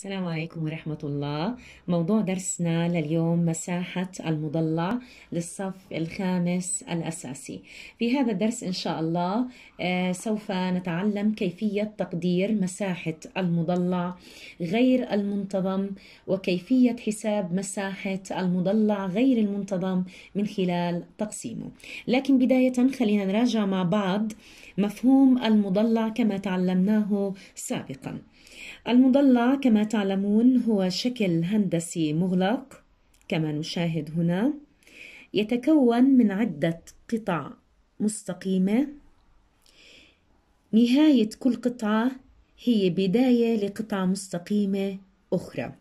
السلام عليكم ورحمة الله موضوع درسنا لليوم مساحة المضلع للصف الخامس الأساسي في هذا الدرس إن شاء الله آه، سوف نتعلم كيفية تقدير مساحة المضلع غير المنتظم وكيفية حساب مساحة المضلع غير المنتظم من خلال تقسيمه لكن بداية خلينا نراجع مع بعض مفهوم المضلع كما تعلمناه سابقاً المضلع كما تعلمون هو شكل هندسي مغلق كما نشاهد هنا يتكون من عدة قطع مستقيمة نهاية كل قطعة هي بداية لقطعة مستقيمة أخرى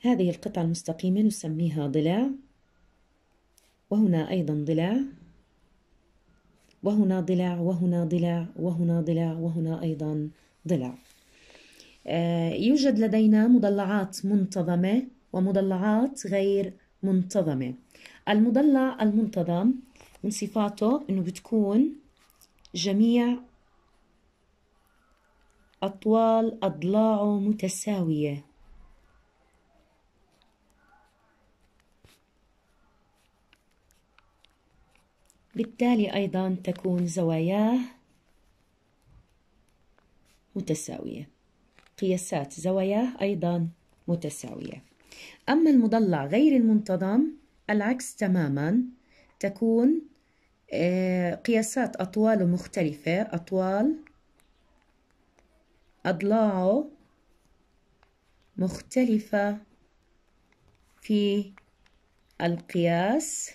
هذه القطعة المستقيمة نسميها ضلع وهنا أيضا ضلع وهنا ضلع وهنا ضلع وهنا ضلع وهنا أيضا ضلع آه، يوجد لدينا مضلعات منتظمة ومضلعات غير منتظمة المضلع المنتظم من صفاته أنه بتكون جميع أطوال أضلاعه متساوية بالتالي أيضا تكون زواياه متساوية قياسات زواياه أيضا متساوية أما المضلع غير المنتظم العكس تماما تكون آه، قياسات أطواله مختلفة أطوال أضلاعه مختلفة في القياس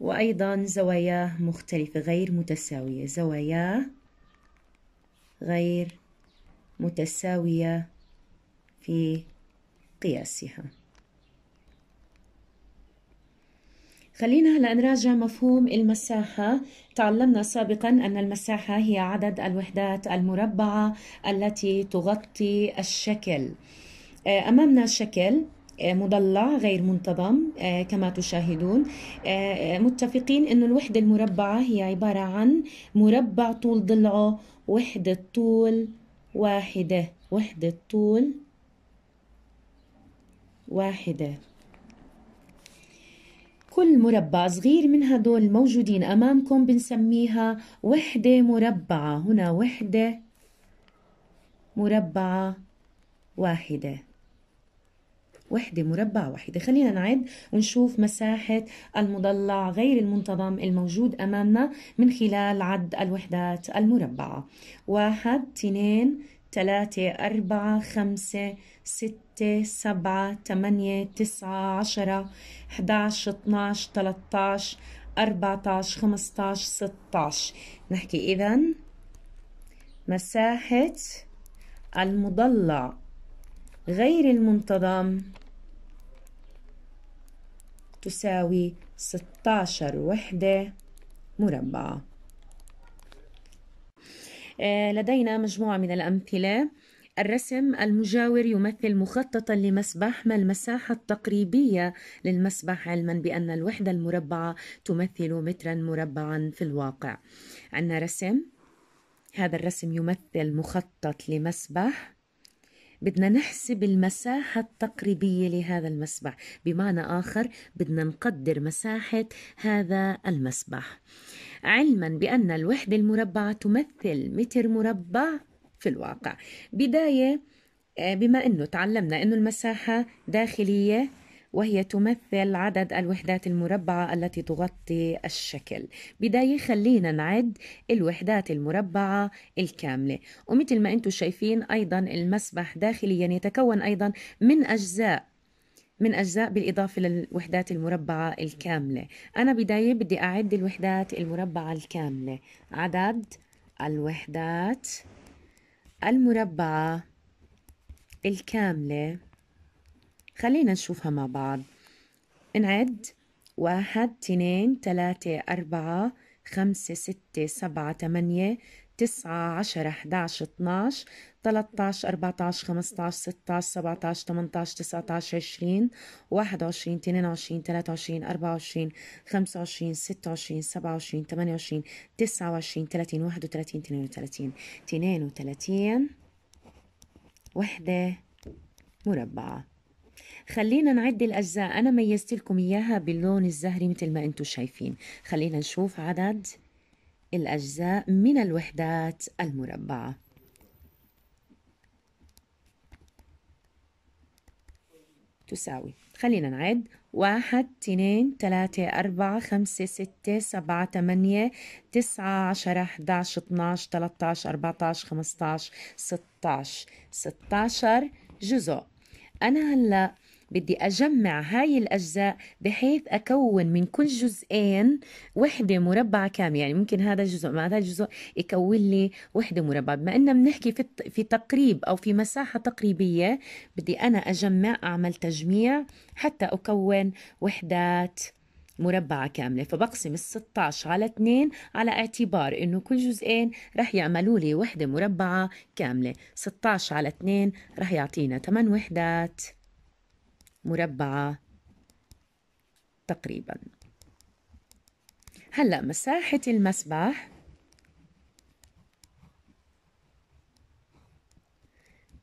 وأيضا زواياه مختلفة غير متساوية زواياه غير متساوية في قياسها خلينا هلا نراجع مفهوم المساحة، تعلمنا سابقا أن المساحة هي عدد الوحدات المربعة التي تغطي الشكل. أمامنا شكل آه، مضلع غير منتظم آه، كما تشاهدون آه، متفقين أن الوحدة المربعة هي عبارة عن مربع طول ضلعه وحدة طول واحدة وحدة طول واحدة كل مربع صغير من هدول الموجودين أمامكم بنسميها وحدة مربعة هنا وحدة مربعة واحدة وحدة مربع واحدة خلينا نعد ونشوف مساحة المضلع غير المنتظم الموجود أمامنا من خلال عد الوحدات المربعة واحد اثنين ثلاثة أربعة خمسة ستة سبعة ثمانية تسعة عشرة 11 12 13 14 15 16 نحكي إذا مساحة المضلع غير المنتظم تساوي 16 وحدة مربعة آه، لدينا مجموعة من الأمثلة الرسم المجاور يمثل مخططا لمسبح ما المساحة التقريبية للمسبح علما بأن الوحدة المربعة تمثل مترا مربعا في الواقع عندنا رسم هذا الرسم يمثل مخطط لمسبح بدنا نحسب المساحة التقريبية لهذا المسبح بمعنى آخر بدنا نقدر مساحة هذا المسبح علما بأن الوحدة المربعة تمثل متر مربع في الواقع بداية آه، بما أنه تعلمنا أنه المساحة داخلية وهي تمثل عدد الوحدات المربعة التي تغطي الشكل بداية خلينا نعد الوحدات المربعة الكاملة ومثل ما أنتم شايفين أيضا المسبح داخليا يتكون أيضا من أجزاء من أجزاء بالإضافة للوحدات المربعة الكاملة أنا بداية بدي أعد الوحدات المربعة الكاملة عدد الوحدات المربعة الكاملة خلينا نشوفها مع بعض نعد واحد اثنين ثلاثة أربعة خمسة ستة سبعة ثمانية تسعة عشرة أحد عشر اتناش ثلاثة عشر أربعة عشر خمسة عشر ستة عشر سبعة عشر ثمانية عشر تسعة عشر عشرين واحد وعشرين اثنين وعشرين ثلاثة وعشرين أربعة وعشرين خمسة وعشرين ستة وعشرين سبعة وعشرين ثمانية وعشرين تسعة وعشرين ثلاثين واحد وثلاثين اثنين وثلاثين اثنين وثلاثين وحدة مربعة خلينا نعد الأجزاء أنا ميزت لكم إياها باللون الزهري مثل ما أنتم شايفين خلينا نشوف عدد الأجزاء من الوحدات المربعة تساوي خلينا نعد واحد اثنين تلاتة أربعة خمسة ستة سبعة تمانية تسعة عشرة عشر اتناش عشر ستة عشر ستة ستاشر جزء أنا هلأ بدي أجمع هاي الأجزاء بحيث أكون من كل جزئين وحدة مربعة كاملة يعني ممكن هذا الجزء مع هذا الجزء يكون لي وحدة مربعة بما أننا بنحكي في, في تقريب أو في مساحة تقريبية بدي أنا أجمع أعمل تجميع حتى أكون وحدات مربعة كاملة فبقسم ال 16 على 2 على اعتبار انه كل جزئين رح يعملوا لي وحدة مربعة كاملة 16 على 2 رح يعطينا 8 وحدات مربعة تقريبا هلأ مساحة المسبح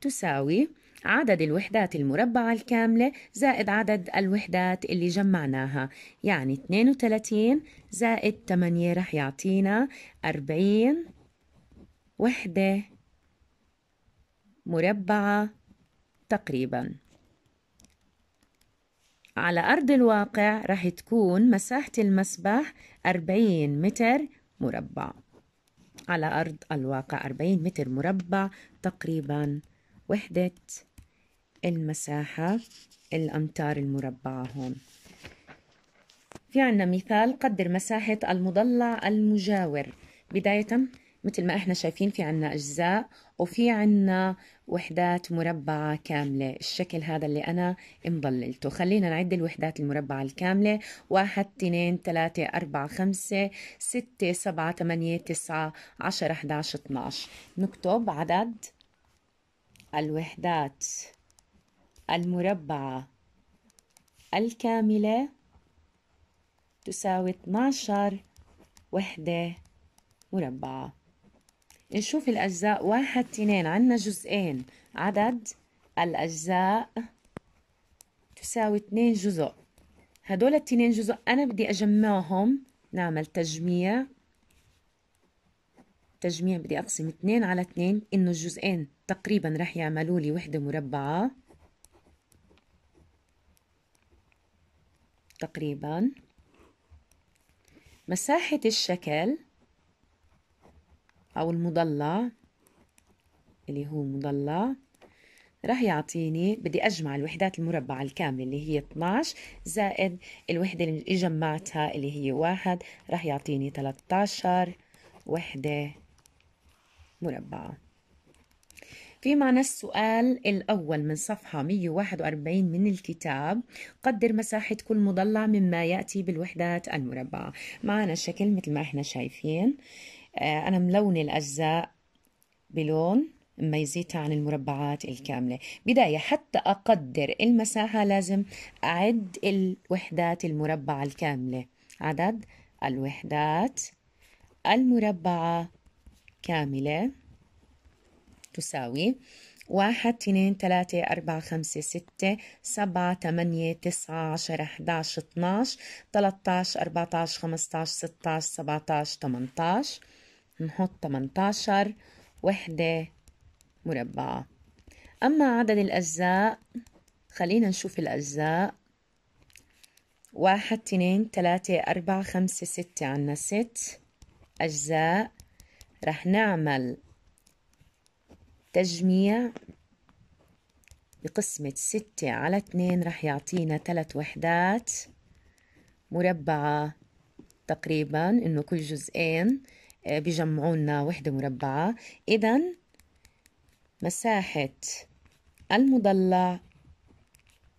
تساوي عدد الوحدات المربعة الكاملة زائد عدد الوحدات اللي جمعناها يعني 32 زائد 8 رح يعطينا 40 وحدة مربعة تقريباً على أرض الواقع رح تكون مساحة المسبح 40 متر مربع على أرض الواقع 40 متر مربع تقريبا وحدة المساحة الأمتار المربعة هون في عنا مثال قدر مساحة المضلع المجاور بداية مثل ما احنا شايفين في عنا أجزاء وفي عنا وحدات مربعة كاملة الشكل هذا اللي أنا مضللته خلينا نعد الوحدات المربعة الكاملة واحد اثنين ثلاثة أربعة خمسة ستة سبعة ثمانية تسعة عشرة 11 اتناش نكتب عدد الوحدات المربعة الكاملة تساوي 12 وحدة مربعة نشوف الأجزاء واحد تنين عنا جزئين عدد الأجزاء تساوي اتنين جزء هدول التنين جزء أنا بدي أجمعهم نعمل تجميع تجميع بدي أقسم اتنين على اتنين إنه الجزئين تقريبا رح يعملوا لي وحدة مربعة تقريبا مساحة الشكل أو المضلع اللي هو مضلع راح يعطيني بدي أجمع الوحدات المربعة الكاملة اللي هي 12 زائد الوحدة اللي جمعتها اللي هي واحد راح يعطيني 13 وحدة مربعة في معنى السؤال الأول من صفحة 141 من الكتاب قدر مساحة كل مضلع مما يأتي بالوحدات المربعة معنا الشكل مثل ما احنا شايفين آه، أنا ملونة الأجزاء بلون مميزتها عن المربعات الكاملة بداية حتى أقدر المساحة لازم أعد الوحدات المربعة الكاملة عدد الوحدات المربعة كاملة تساوي واحد اثنين ثلاثة أربعة خمسة ستة سبعة ثمانية تسعة عشرة أحد عشر اثناش ثلاثة عشر أربعة عشر خمسة عشر ستة عشر سبعة عشر ثمانية عشر نحط 18 وحدة مربعة أما عدد الأجزاء خلينا نشوف الأجزاء واحد اثنين ثلاثة أربعة خمسة ستة عنا ست أجزاء رح نعمل تجميع بقسمة ستة على اتنين رح يعطينا ثلاث وحدات مربعة تقريبا إنه كل جزئين بجمعوا لنا وحدة مربعة إذا مساحة المضلع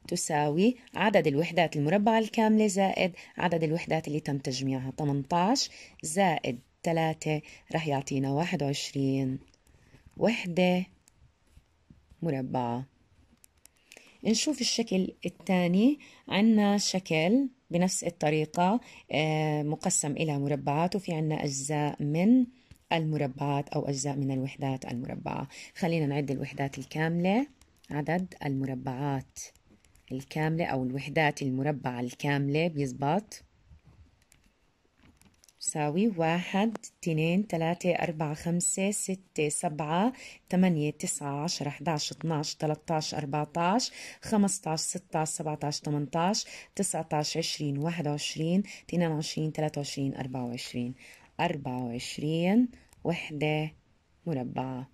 تساوي عدد الوحدات المربعة الكاملة زائد عدد الوحدات اللي تم تجميعها 18 زائد 3 رح يعطينا 21 وحدة مربعة نشوف الشكل الثاني عنا شكل بنفس الطريقة آه، مقسم إلى مربعات وفي عنا أجزاء من المربعات أو أجزاء من الوحدات المربعة خلينا نعد الوحدات الكاملة عدد المربعات الكاملة أو الوحدات المربعة الكاملة بيزبط تساوي واحد اتنين تلاتة أربعة خمسة ستة سبعة تمانية تسعة عشرة عشر اتناش تلاتاش أربعتاش خمستاش ستاش سبعتاش تمنتاش تسعتاش عشرين واحد وعشرين اثنين وعشرين تلاتة وعشرين أربعة وعشرين أربعة وعشرين وحدة مربعة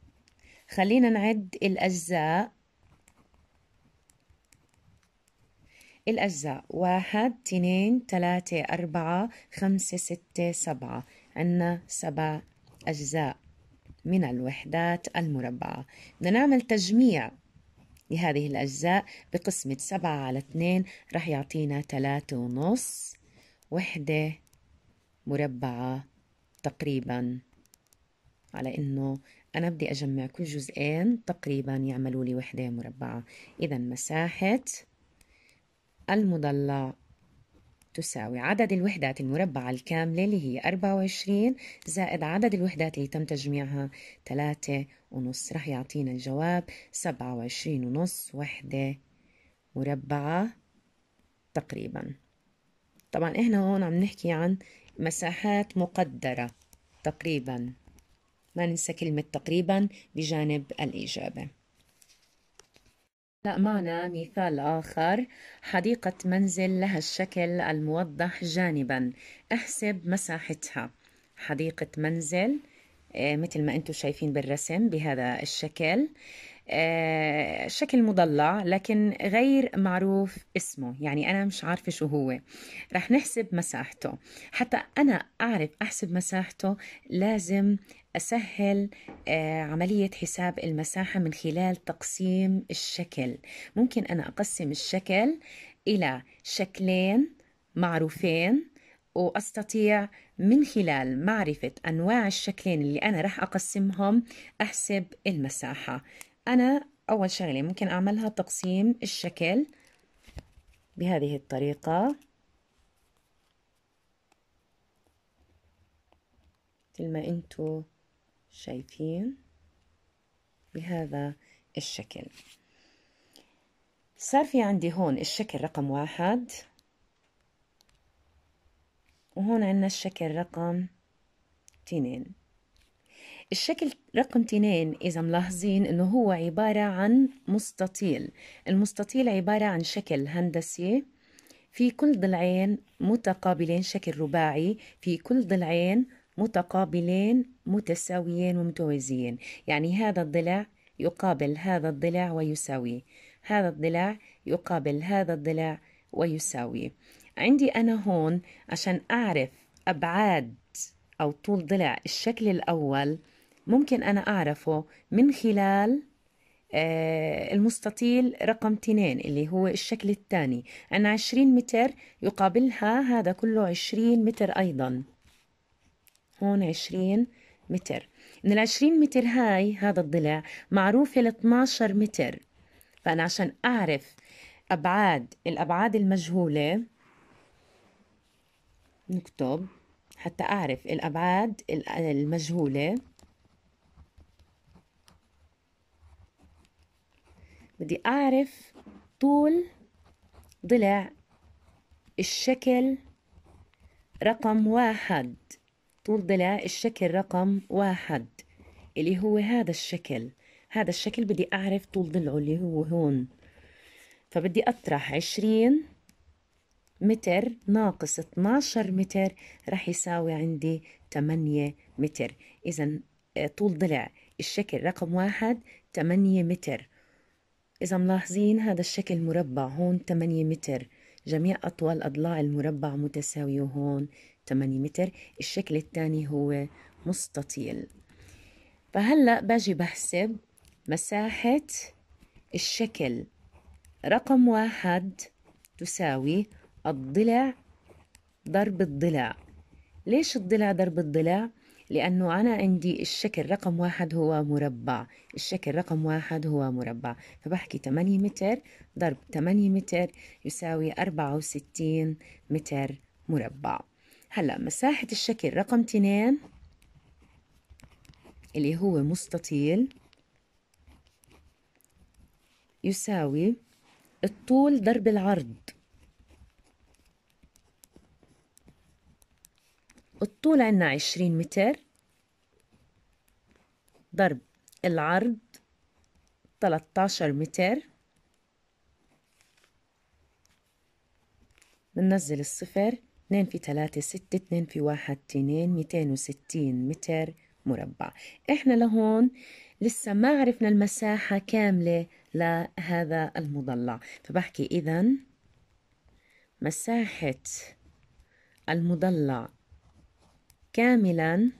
خلينا نعد الأجزاء الأجزاء واحد تنين تلاتة أربعة خمسة ستة سبعة عنا سبع أجزاء من الوحدات المربعة بدنا نعمل تجميع لهذه الأجزاء بقسمة سبعة على اتنين رح يعطينا تلاتة ونص وحدة مربعة تقريبا على إنه أنا بدي أجمع كل جزئين تقريبا يعملوا لي وحدة مربعة إذا مساحة المضلع تساوي عدد الوحدات المربعة الكاملة اللي هي 24 زائد عدد الوحدات اللي تم تجميعها 3 ونص رح يعطينا الجواب 27 ونص وحدة مربعة تقريبا طبعا احنا هون عم نحكي عن مساحات مقدرة تقريبا ما ننسى كلمة تقريبا بجانب الإجابة هلا معنا مثال آخر حديقة منزل لها الشكل الموضح جانبا احسب مساحتها حديقة منزل آه، مثل ما انتم شايفين بالرسم بهذا الشكل آه، شكل مضلع لكن غير معروف اسمه يعني أنا مش عارفة شو هو رح نحسب مساحته حتى أنا أعرف أحسب مساحته لازم أسهل آه، عملية حساب المساحة من خلال تقسيم الشكل ممكن أنا أقسم الشكل إلى شكلين معروفين وأستطيع من خلال معرفة أنواع الشكلين اللي أنا رح أقسمهم أحسب المساحة أنا أول شغلة ممكن أعملها تقسيم الشكل بهذه الطريقة مثل ما انتو شايفين بهذا الشكل صار في عندي هون الشكل رقم واحد وهون عندنا الشكل رقم تنين الشكل رقم تنين إذا ملاحظين إنه هو عبارة عن مستطيل المستطيل عبارة عن شكل هندسي في كل ضلعين متقابلين شكل رباعي في كل ضلعين متقابلين متساويين ومتوازيين يعني هذا الضلع يقابل هذا الضلع ويساوي هذا الضلع يقابل هذا الضلع ويساوي عندي أنا هون عشان أعرف أبعاد أو طول ضلع الشكل الأول ممكن أنا أعرفه من خلال آه، المستطيل رقم 2 اللي هو الشكل الثاني أنا 20 متر يقابلها هذا كله 20 متر أيضاً هون 20 متر من ال 20 متر هاي هذا الضلع معروفة ل 12 متر فأنا عشان أعرف أبعاد الأبعاد المجهولة نكتب حتى أعرف الأبعاد المجهولة بدي أعرف طول ضلع الشكل رقم واحد طول ضلع الشكل رقم واحد اللي هو هذا الشكل هذا الشكل بدي أعرف طول ضلعه اللي هو هون فبدي أطرح عشرين متر ناقص 12 متر رح يساوي عندي 8 متر إذا آه، طول ضلع الشكل رقم واحد 8 متر إذا ملاحظين هذا الشكل مربع هون 8 متر جميع أطول أضلاع المربع متساوية هون 8 متر الشكل الثاني هو مستطيل فهلأ باجي بحسب مساحة الشكل رقم واحد تساوي الضلع ضرب الضلع ليش الضلع ضرب الضلع؟ لأنه أنا عندي الشكل رقم واحد هو مربع الشكل رقم واحد هو مربع فبحكي 8 متر ضرب 8 متر يساوي 64 متر مربع هلأ مساحة الشكل رقم اثنين اللي هو مستطيل يساوي الطول ضرب العرض الطول عنا عشرين متر ضرب العرض 13 متر بننزل الصفر 2 في 3 6 2 في 1 2 260 متر مربع احنا لهون لسه ما عرفنا المساحة كاملة لهذا المضلع فبحكي إذا مساحة المضلع كاملا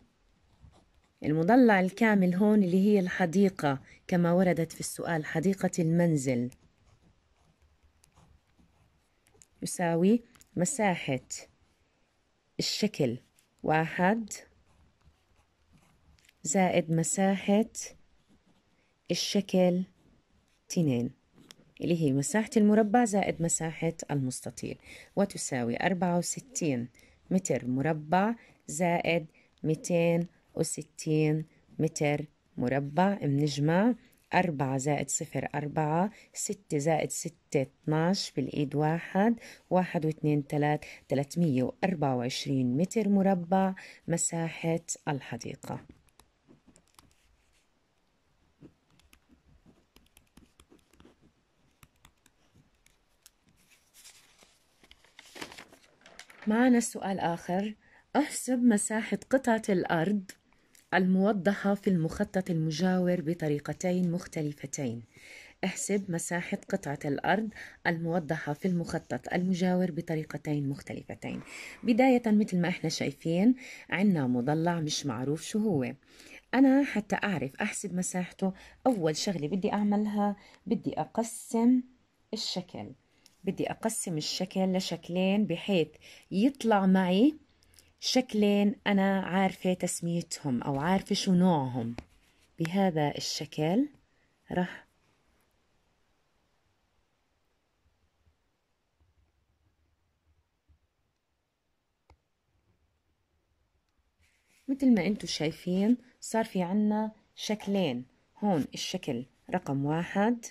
المضلع الكامل هون اللي هي الحديقة كما وردت في السؤال حديقة المنزل يساوي مساحة الشكل واحد زائد مساحة الشكل تنين اللي هي مساحة المربع زائد مساحة المستطيل وتساوي أربعة وستين متر مربع زائد ميتين وستين متر مربع بنجمع أربعة زائد صفر أربعة ستة زائد ستة اتناش بالإيد واحد واحد واثنين ثلاث تلاتمية وأربعة وعشرين متر مربع مساحة الحديقة معنا سؤال آخر احسب مساحة قطعة الأرض الموضحة في المخطط المجاور بطريقتين مختلفتين احسب مساحة قطعة الأرض الموضحة في المخطط المجاور بطريقتين مختلفتين بداية مثل ما احنا شايفين عنا مضلع مش معروف شو هو أنا حتى أعرف أحسب مساحته أول شغلة بدي أعملها بدي أقسم الشكل بدي أقسم الشكل لشكلين بحيث يطلع معي شكلين أنا عارفة تسميتهم أو عارفة شو نوعهم بهذا الشكل رح مثل ما انتو شايفين صار في عنا شكلين هون الشكل رقم واحد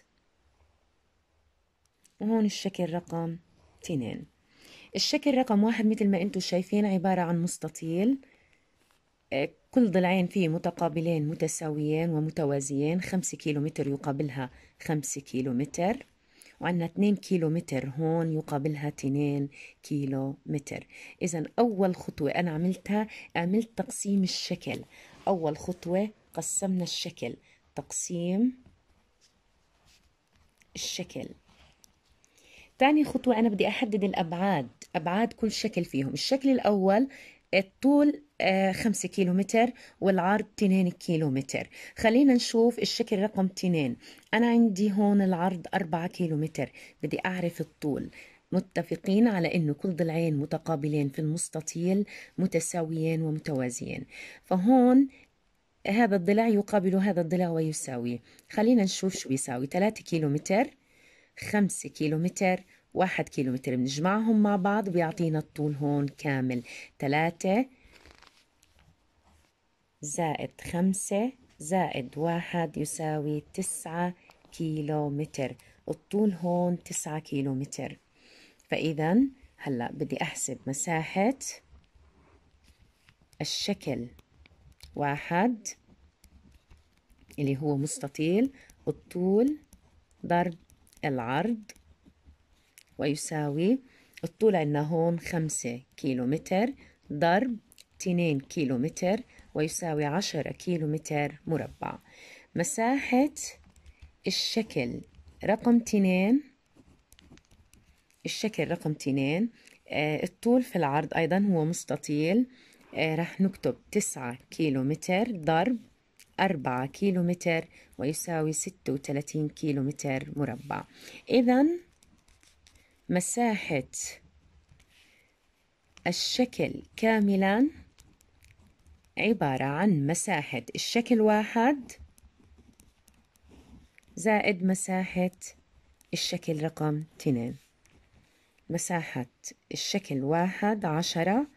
وهون الشكل رقم تنين الشكل رقم واحد مثل ما انتم شايفين عبارة عن مستطيل آه، كل ضلعين فيه متقابلين متساويين ومتوازيين خمسة كيلومتر يقابلها خمسة كيلومتر وعندنا 2 كيلو متر هون يقابلها 2 كيلو متر إذا أول خطوة أنا عملتها عملت تقسيم الشكل أول خطوة قسمنا الشكل تقسيم الشكل تاني خطوة أنا بدي أحدد الأبعاد أبعاد كل شكل فيهم الشكل الأول الطول آه، خمسة كيلو متر والعرض 2 كيلو متر خلينا نشوف الشكل رقم 2 أنا عندي هون العرض 4 كيلو متر بدي أعرف الطول متفقين على أنه كل ضلعين متقابلين في المستطيل متساويين ومتوازيين فهون هذا الضلع يقابل هذا الضلع ويساوي خلينا نشوف شو يساوي 3 كيلو متر خمسة كيلومتر واحد كيلومتر بنجمعهم مع بعض بيعطينا الطول هون كامل تلاتة زائد خمسة زائد واحد يساوي تسعة كيلومتر الطول هون تسعة كيلومتر فإذا هلأ بدي أحسب مساحة الشكل واحد اللي هو مستطيل الطول ضرب العرض ويساوي الطول عندنا هون خمسة كيلومتر ضرب اتنين كيلومتر ويساوي عشرة كيلومتر مربع مساحة الشكل رقم اتنين الشكل رقم اتنين آه، الطول في العرض أيضا هو مستطيل آه، رح نكتب تسعة كيلومتر ضرب 4 كيلومتر ويساوي 36 كيلومتر مربع إذا مساحة الشكل كاملا عبارة عن مساحة الشكل واحد زائد مساحة الشكل رقم 2 مساحة الشكل واحد عشرة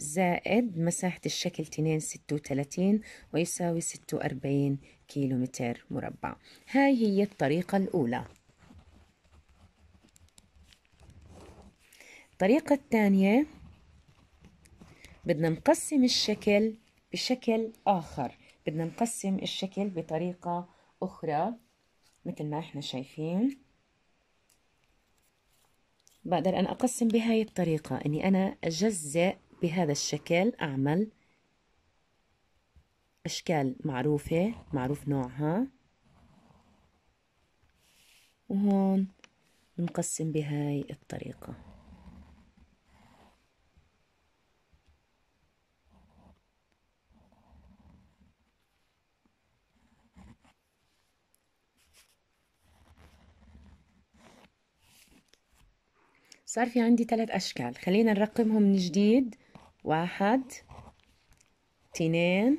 زائد مساحة الشكل 36 ويساوي 46 كيلو متر مربع هاي هي الطريقة الأولى الطريقة الثانية بدنا نقسم الشكل بشكل آخر بدنا نقسم الشكل بطريقة أخرى مثل ما احنا شايفين بقدر أنا أقسم بهاي الطريقة أني أنا أجزئ بهذا الشكل أعمل أشكال معروفة معروف نوعها وهون بنقسم بهاي الطريقة صار في عندي ثلاث أشكال خلينا نرقمهم من جديد واحد اثنين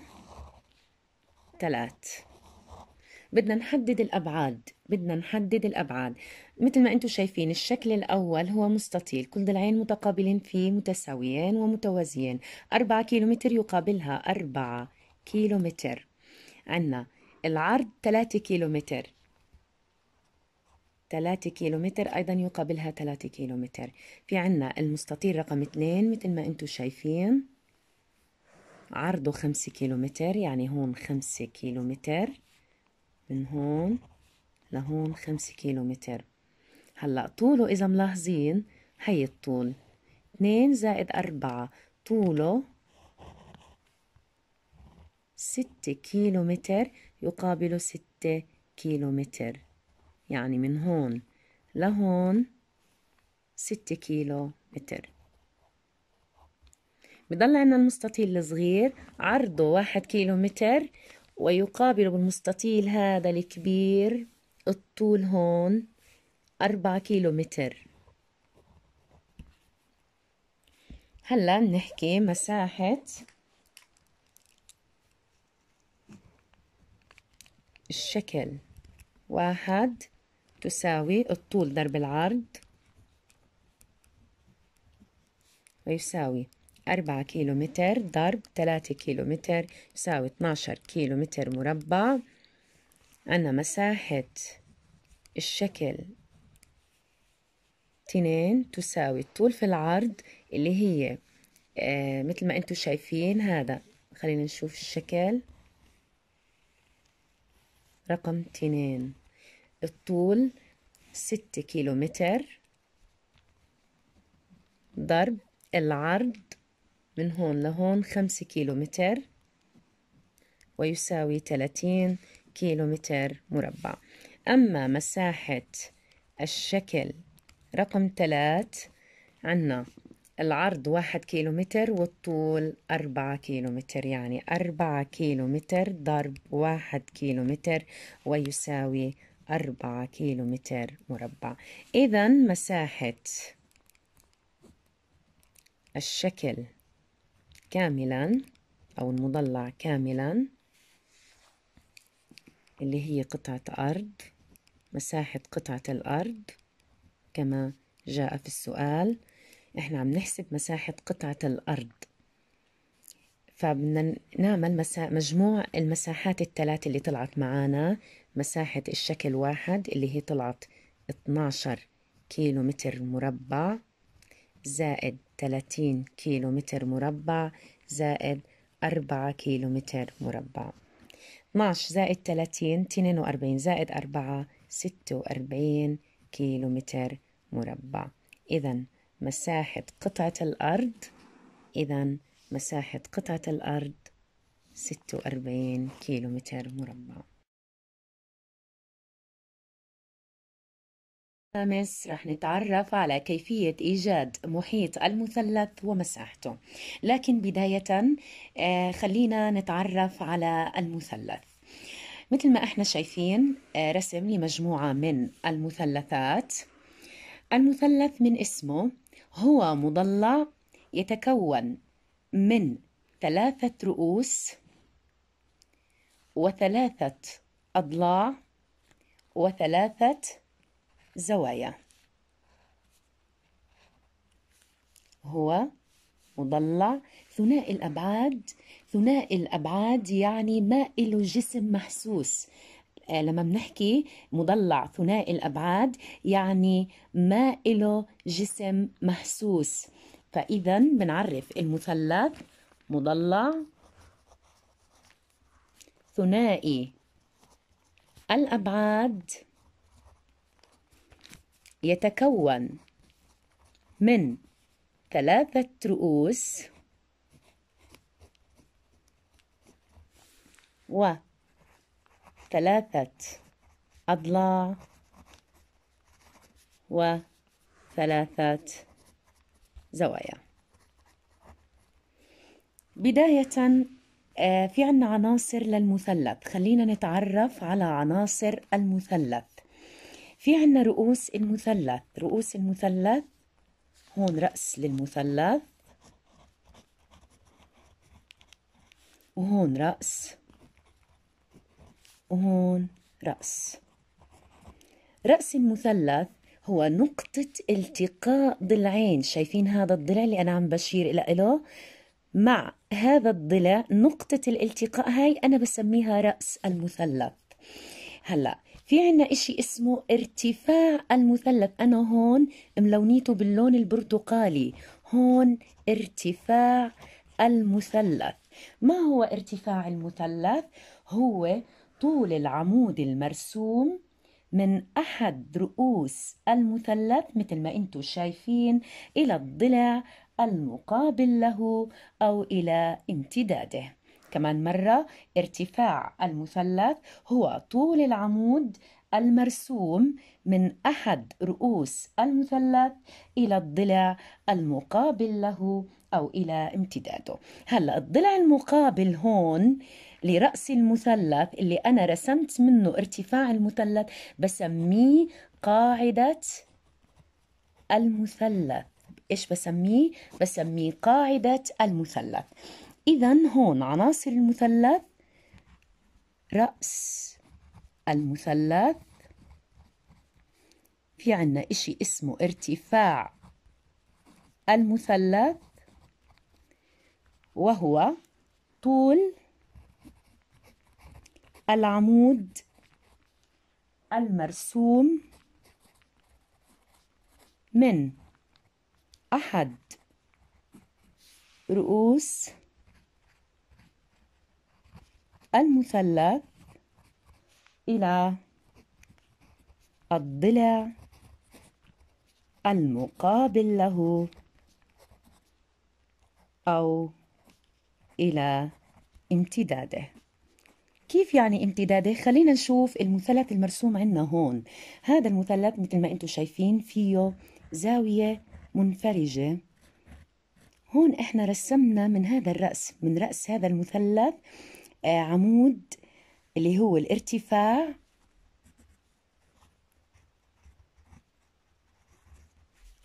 ثلاث بدنا نحدد الأبعاد بدنا نحدد الأبعاد مثل ما أنتم شايفين الشكل الأول هو مستطيل كل ضلعين متقابلين فيه متساويين ومتوازيين أربعة كيلومتر يقابلها أربعة كيلومتر عنا العرض ثلاثة كيلومتر 3 كيلومتر أيضا يقابلها 3 كيلومتر في عنا المستطيل رقم 2 مثل ما أنتم شايفين عرضه 5 كيلومتر يعني هون 5 كيلومتر من هون لهون 5 كيلومتر هلأ طوله إذا ملاحظين هي الطول 2 زائد 4 طوله 6 كيلومتر يقابل 6 كيلومتر يعني من هون لهون ستة كيلو متر بضل عنا المستطيل الصغير عرضه واحد كيلو متر ويقابل بالمستطيل هذا الكبير الطول هون أربعة كيلو متر هلا بنحكي مساحة الشكل واحد تساوي الطول ضرب العرض ويساوي أربعة كيلومتر ضرب ثلاثة كيلومتر يساوي اتناشر كيلومتر مربع أنا مساحة الشكل تنين تساوي الطول في العرض اللي هي آه مثل ما انتو شايفين هذا خلينا نشوف الشكل رقم تنين الطول ستة كيلو متر ضرب العرض من هون لهون خمسة كيلو متر ويساوي تلاتين كيلو متر مربع أما مساحة الشكل رقم ثلاث عنا العرض واحد كيلو متر والطول أربعة كيلو متر يعني أربعة كيلو متر ضرب واحد كيلو متر ويساوي أربعة كيلو متر مربع إذا مساحة الشكل كاملا أو المضلع كاملا اللي هي قطعة أرض مساحة قطعة الأرض كما جاء في السؤال إحنا عم نحسب مساحة قطعة الأرض فبدنا نعمل مسا... مجموع المساحات الثلاث اللي طلعت معانا مساحة الشكل واحد اللي هي طلعت 12 كيلو متر مربع زائد 30 كيلو متر مربع زائد 4 كيلو متر مربع 12 زائد 30 42 زائد 4 46 كيلو متر مربع إذا مساحة قطعة الأرض إذا مساحة قطعة الأرض 46 كيلو متر مربع خامس رح نتعرف على كيفية إيجاد محيط المثلث ومساحته لكن بداية آه، خلينا نتعرف على المثلث مثل ما احنا شايفين آه، رسم لمجموعة من المثلثات المثلث من اسمه هو مضلع يتكون من ثلاثة رؤوس وثلاثة أضلاع وثلاثة زوايا هو مضلع ثنائي الأبعاد ثنائي الأبعاد يعني ما له جسم محسوس آه، لما بنحكي مضلع ثنائي الأبعاد يعني ما له جسم محسوس فإذا بنعرف المثلث مضلع ثنائي الأبعاد يتكون من ثلاثة رؤوس وثلاثة أضلاع وثلاثة زوايا بداية آه، في عنا عناصر للمثلث خلينا نتعرف على عناصر المثلث في عنا رؤوس المثلث رؤوس المثلث هون رأس للمثلث وهون رأس وهون رأس رأس المثلث هو نقطة التقاء ضلعين شايفين هذا الضلع اللي أنا عم بشير إلى مع هذا الضلع نقطة الالتقاء هاي أنا بسميها رأس المثلث هلأ في عنا إشي اسمه ارتفاع المثلث أنا هون ملونيته باللون البرتقالي هون ارتفاع المثلث ما هو ارتفاع المثلث؟ هو طول العمود المرسوم من أحد رؤوس المثلث مثل ما أنتم شايفين إلى الضلع المقابل له أو إلى امتداده كمان مرة ارتفاع المثلث هو طول العمود المرسوم من أحد رؤوس المثلث إلى الضلع المقابل له أو إلى امتداده هلأ الضلع المقابل هون لرأس المثلث اللي أنا رسمت منه ارتفاع المثلث بسميه قاعدة المثلث ايش بسميه بسميه قاعده المثلث إذا هون عناصر المثلث رأس المثلث في عنا إشي اسمه ارتفاع المثلث وهو طول العمود المرسوم من أحد رؤوس المثلث إلى الضلع المقابل له أو إلى امتداده كيف يعني امتداده؟ خلينا نشوف المثلث المرسوم عندنا هون هذا المثلث مثل ما انتم شايفين فيه زاوية منفرجة هون احنا رسمنا من هذا الرأس من رأس هذا المثلث عمود اللي هو الارتفاع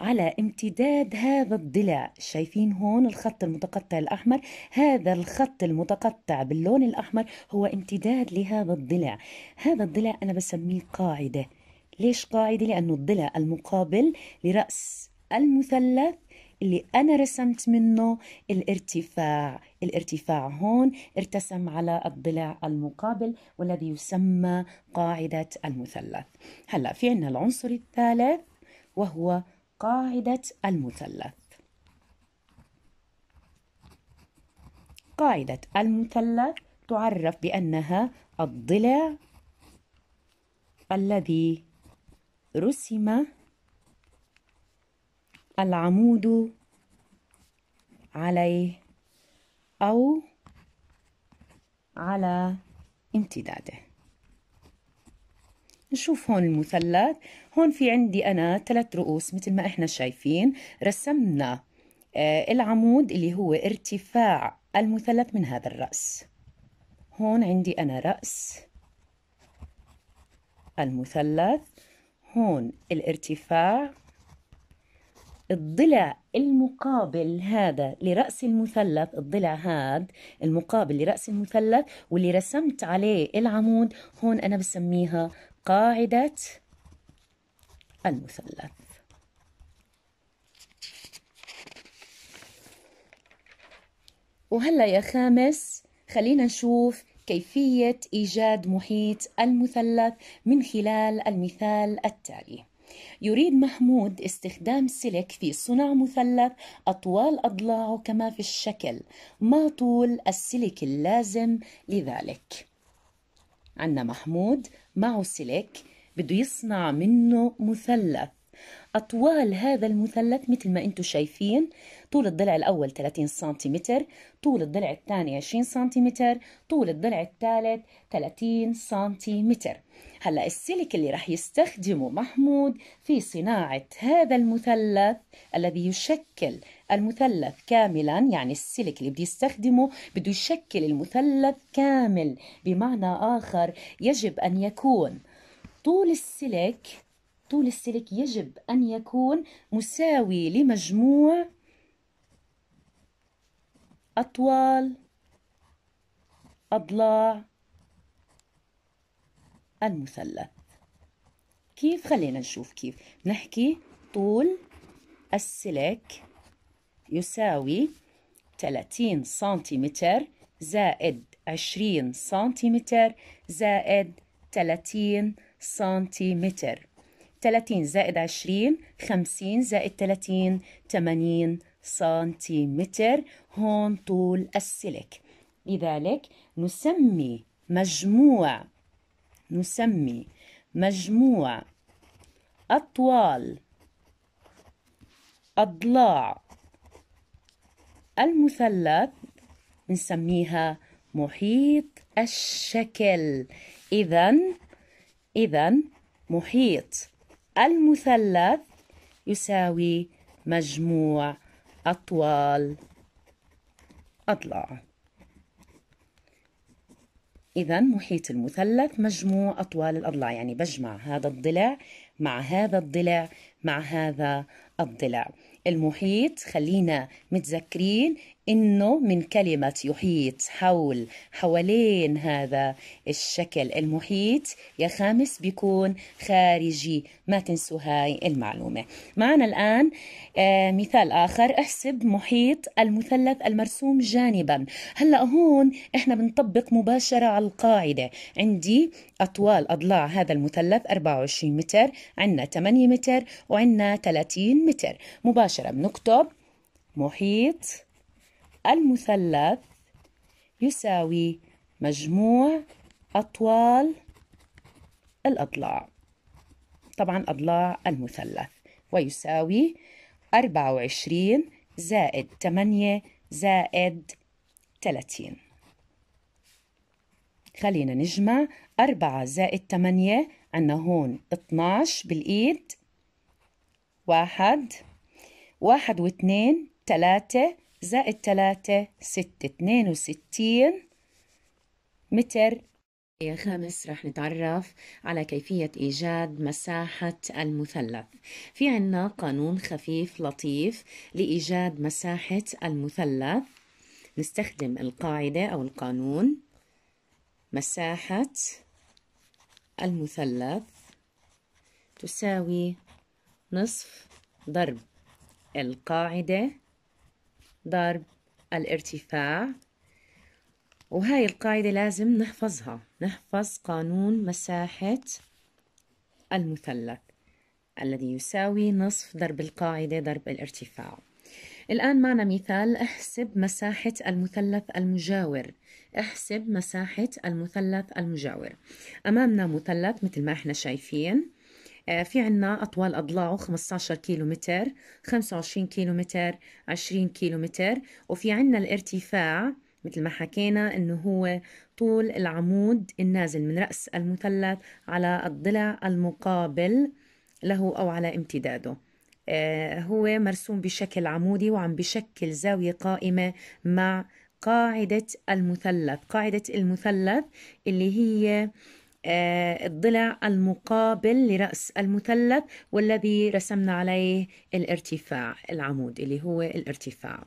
على امتداد هذا الضلع شايفين هون الخط المتقطع الأحمر هذا الخط المتقطع باللون الأحمر هو امتداد لهذا الضلع هذا الضلع أنا بسميه قاعدة ليش قاعدة؟ لأنه الضلع المقابل لرأس المثلث اللي أنا رسمت منه الارتفاع الارتفاع هون ارتسم على الضلع المقابل والذي يسمى قاعدة المثلث هلأ في عنا العنصر الثالث وهو قاعدة المثلث قاعدة المثلث تعرف بأنها الضلع الذي رسم العمود عليه أو على امتداده نشوف هون المثلث هون في عندي أنا ثلاث رؤوس مثل ما احنا شايفين رسمنا آه، العمود اللي هو ارتفاع المثلث من هذا الرأس هون عندي أنا رأس المثلث هون الارتفاع الضلع المقابل هذا لرأس المثلث الضلع هاد المقابل لرأس المثلث واللي رسمت عليه العمود هون أنا بسميها قاعدة المثلث وهلا يا خامس خلينا نشوف كيفية إيجاد محيط المثلث من خلال المثال التالي يريد محمود استخدام سلك في صنع مثلث أطوال أضلاعه كما في الشكل ما طول السلك اللازم لذلك عندنا محمود معه سلك بده يصنع منه مثلث أطوال هذا المثلث مثل ما أنتم شايفين طول الضلع الأول 30 سنتيمتر طول الضلع الثاني 20 سنتيمتر طول الضلع الثالث 30 سنتيمتر هلا السلك اللي راح يستخدمه محمود في صناعة هذا المثلث الذي يشكل المثلث كاملا يعني السلك اللي بده يستخدمه بده يشكل المثلث كامل بمعنى آخر يجب أن يكون طول السلك طول السلك يجب أن يكون مساوي لمجموع أطوال أضلاع المثلث كيف خلينا نشوف كيف نحكي طول السلك يساوي 30 سنتيمتر زائد 20 سنتيمتر زائد 30 سنتيمتر 30 زائد 20 50 زائد 30 80 سنتيمتر هون طول السلك لذلك نسمي مجموع نسمي مجموع أطوال أضلاع المثلث نسميها محيط الشكل إذا إذا محيط المثلث يساوي مجموع أطوال أضلاعه إذا محيط المثلث مجموع أطوال الأضلاع يعني بجمع هذا الضلع مع هذا الضلع مع هذا الضلع المحيط خلينا متذكرين انه من كلمه يحيط حول حوالين هذا الشكل المحيط يا خامس بيكون خارجي ما تنسوا هاي المعلومه معنا الان آه، مثال اخر احسب محيط المثلث المرسوم جانبا هلا هون احنا بنطبق مباشره على القاعده عندي اطوال اضلاع هذا المثلث 24 متر عندنا 8 متر وعندنا 30 متر مباشره بنكتب محيط المثلث يساوي مجموع أطوال الأضلاع طبعا أضلاع المثلث ويساوي 24 زائد 8 زائد 30 خلينا نجمع 4 زائد 8 عنا هون 12 بالإيد 1 1 و 2 3 زائد تلاتة ستة اتنين وستين متر خامس رح نتعرف على كيفية إيجاد مساحة المثلث في عنا قانون خفيف لطيف لإيجاد مساحة المثلث نستخدم القاعدة أو القانون مساحة المثلث تساوي نصف ضرب القاعدة ضرب الارتفاع وهاي القاعدة لازم نحفظها نحفظ قانون مساحة المثلث الذي يساوي نصف ضرب القاعدة ضرب الارتفاع الآن معنا مثال احسب مساحة المثلث المجاور احسب مساحة المثلث المجاور أمامنا مثلث مثل ما احنا شايفين آه، في عنا أطوال أضلاعه 15 كيلومتر 25 كيلومتر 20 كيلومتر وفي عنا الارتفاع مثل ما حكينا انه هو طول العمود النازل من رأس المثلث على الضلع المقابل له أو على امتداده آه، هو مرسوم بشكل عمودي وعم بشكل زاوية قائمة مع قاعدة المثلث قاعدة المثلث اللي هي آه، الضلع المقابل لرأس المثلث والذي رسمنا عليه الارتفاع العمود اللي هو الارتفاع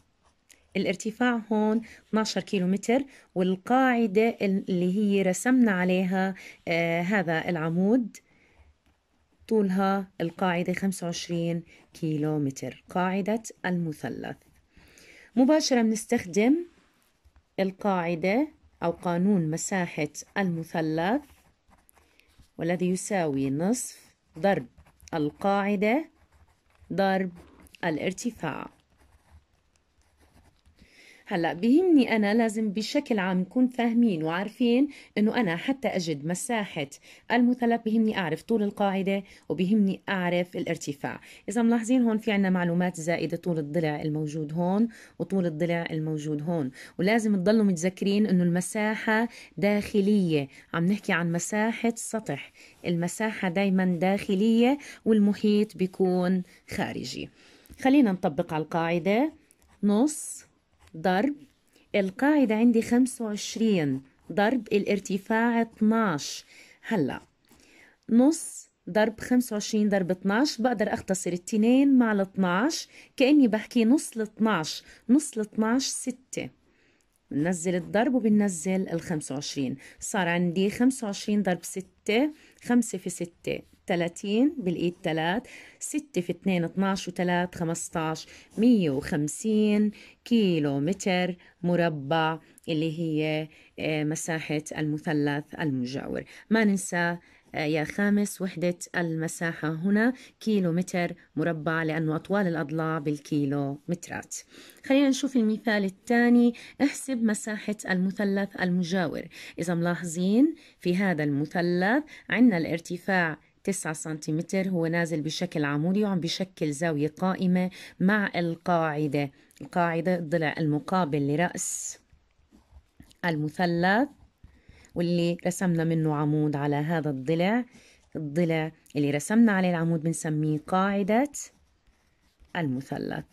الارتفاع هون 12 كيلو متر والقاعدة اللي هي رسمنا عليها آه، هذا العمود طولها القاعدة 25 كيلو متر قاعدة المثلث مباشرة بنستخدم القاعدة أو قانون مساحة المثلث والذي يساوي نصف ضرب القاعدة ضرب الارتفاع هلا بيهمني انا لازم بشكل عام نكون فاهمين وعارفين انه انا حتى اجد مساحه المثلث بيهمني اعرف طول القاعده وبيهمني اعرف الارتفاع اذا ملاحظين هون في عنا معلومات زائده طول الضلع الموجود هون وطول الضلع الموجود هون ولازم تضلوا متذكرين انه المساحه داخليه عم نحكي عن مساحه سطح المساحه دائما داخليه والمحيط بيكون خارجي خلينا نطبق على القاعده نص ضرب القاعدة عندي 25 ضرب الارتفاع 12 هلا نص ضرب 25 ضرب 12 بقدر اختصر التنين مع ال 12 كأني بحكي نص ال 12 نص ال 12 6 بنزل الضرب وبنزل ال 25 صار عندي 25 ضرب 6 5 في 6 30 بالايد 3 6 في 2 12 و3 15 150 كيلو متر مربع اللي هي آه، مساحة المثلث المجاور ما ننسى آه، يا خامس وحدة المساحة هنا كيلو متر مربع لأنه أطوال الأضلاع بالكيلو مترات خلينا نشوف المثال الثاني احسب مساحة المثلث المجاور إذا ملاحظين في هذا المثلث عندنا الارتفاع 9 سنتيمتر هو نازل بشكل عمودي وعم بشكل زاوية قائمة مع القاعدة القاعدة الضلع المقابل لرأس المثلث واللي رسمنا منه عمود على هذا الضلع الضلع اللي رسمنا عليه العمود بنسميه قاعدة المثلث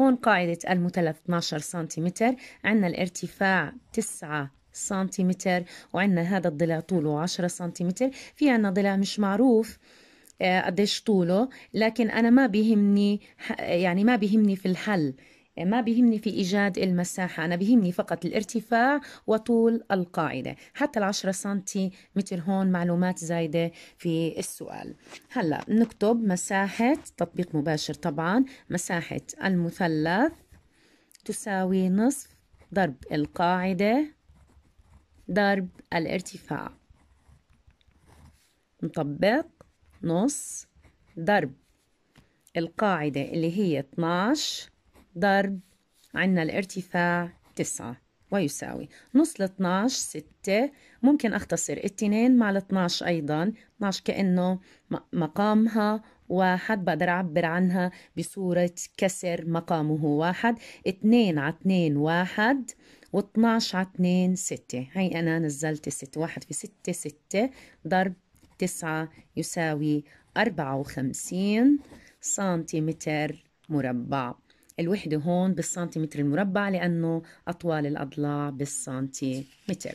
هون قاعدة المثلث 12 سنتيمتر عندنا الارتفاع 9 سنتيمتر وعندنا هذا الضلع طوله 10 سنتيمتر في عندنا ضلع مش معروف آه، قديش طوله لكن انا ما بيهمني يعني ما بيهمني في الحل آه، ما بيهمني في إيجاد المساحة أنا بيهمني فقط الارتفاع وطول القاعدة حتى العشرة سنتي متر هون معلومات زايدة في السؤال هلأ نكتب مساحة تطبيق مباشر طبعا مساحة المثلث تساوي نصف ضرب القاعدة ضرب الارتفاع نطبق نص ضرب القاعدة اللي هي 12 ضرب عنا الارتفاع 9 ويساوي نص ل 12 6 ممكن أختصر التنين مع ال 12 أيضا 12 كأنه مقامها واحد بقدر أعبر عنها بصورة كسر مقامه واحد اتنين على اتنين واحد و12 على 2 6 هي أنا نزلت 6 1 في 6 6 ضرب 9 يساوي 54 سنتيمتر مربع الوحدة هون بالسنتيمتر المربع لأنه أطوال الأضلاع بالسنتيمتر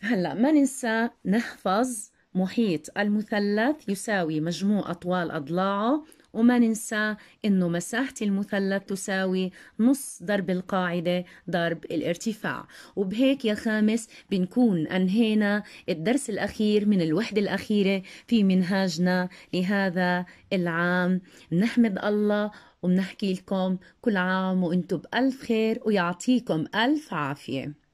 هلأ ما ننسى نحفظ محيط المثلث يساوي مجموع أطوال أضلاعه وما ننسى إنه مساحة المثلث تساوي نص ضرب القاعدة ضرب الارتفاع وبهيك يا خامس بنكون أنهينا الدرس الأخير من الوحدة الأخيرة في منهاجنا لهذا العام نحمد الله وبنحكي لكم كل عام وانتم بألف خير ويعطيكم ألف عافية